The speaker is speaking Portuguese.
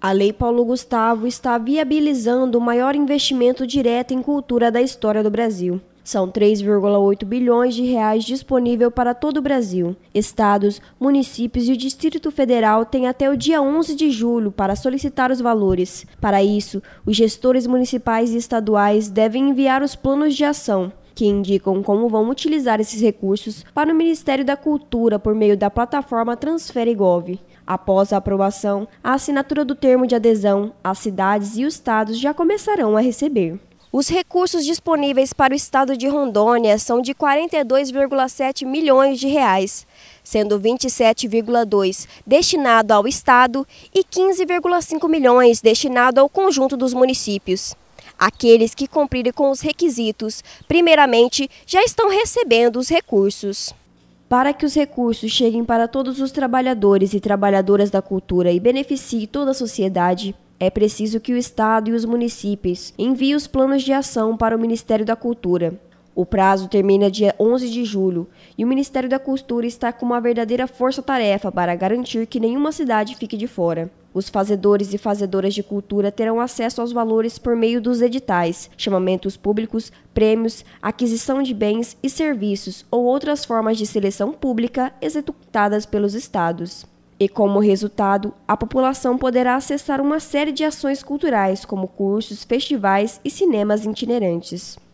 A Lei Paulo Gustavo está viabilizando o maior investimento direto em cultura da história do Brasil. São 3,8 bilhões de reais disponível para todo o Brasil. Estados, municípios e o Distrito Federal têm até o dia 11 de julho para solicitar os valores. Para isso, os gestores municipais e estaduais devem enviar os planos de ação que indicam como vão utilizar esses recursos para o Ministério da Cultura por meio da plataforma TransfereGov. Após a aprovação, a assinatura do termo de adesão, as cidades e os estados já começarão a receber. Os recursos disponíveis para o estado de Rondônia são de 42,7 milhões de reais, sendo 27,2 destinado ao estado e 15,5 milhões destinado ao conjunto dos municípios. Aqueles que cumprirem com os requisitos, primeiramente, já estão recebendo os recursos. Para que os recursos cheguem para todos os trabalhadores e trabalhadoras da cultura e beneficiem toda a sociedade, é preciso que o Estado e os municípios enviem os planos de ação para o Ministério da Cultura. O prazo termina dia 11 de julho e o Ministério da Cultura está com uma verdadeira força-tarefa para garantir que nenhuma cidade fique de fora. Os fazedores e fazedoras de cultura terão acesso aos valores por meio dos editais, chamamentos públicos, prêmios, aquisição de bens e serviços ou outras formas de seleção pública executadas pelos estados. E como resultado, a população poderá acessar uma série de ações culturais, como cursos, festivais e cinemas itinerantes.